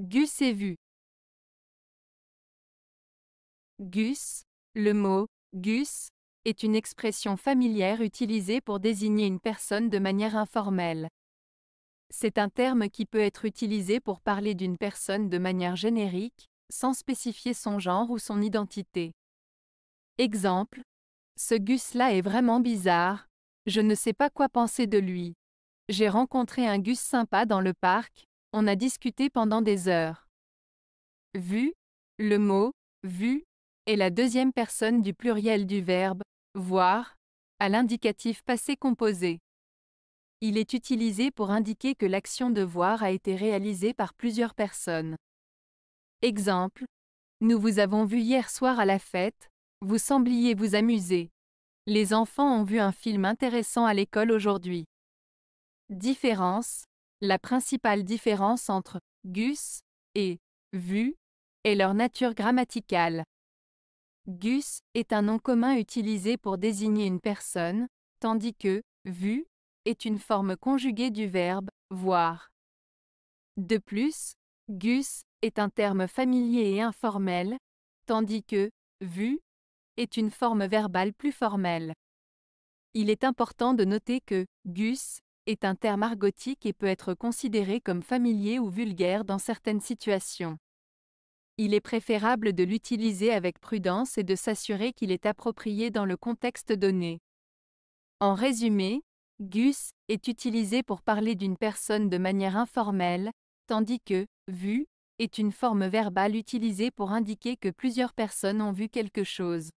Gus est vu. Gus, le mot Gus est une expression familière utilisée pour désigner une personne de manière informelle. C'est un terme qui peut être utilisé pour parler d'une personne de manière générique, sans spécifier son genre ou son identité. Exemple Ce Gus-là est vraiment bizarre, je ne sais pas quoi penser de lui. J'ai rencontré un Gus sympa dans le parc, on a discuté pendant des heures. Vu, le mot vu est la deuxième personne du pluriel du verbe voir à l'indicatif passé composé. Il est utilisé pour indiquer que l'action de voir a été réalisée par plusieurs personnes. Exemple. Nous vous avons vu hier soir à la fête, vous sembliez vous amuser. Les enfants ont vu un film intéressant à l'école aujourd'hui. Différence. La principale différence entre gus et vu est leur nature grammaticale. Gus est un nom commun utilisé pour désigner une personne, tandis que vu est une forme conjuguée du verbe voir. De plus, gus est un terme familier et informel, tandis que vu est une forme verbale plus formelle. Il est important de noter que gus est un terme argotique et peut être considéré comme familier ou vulgaire dans certaines situations. Il est préférable de l'utiliser avec prudence et de s'assurer qu'il est approprié dans le contexte donné. En résumé, gus est utilisé pour parler d'une personne de manière informelle, tandis que vu est une forme verbale utilisée pour indiquer que plusieurs personnes ont vu quelque chose.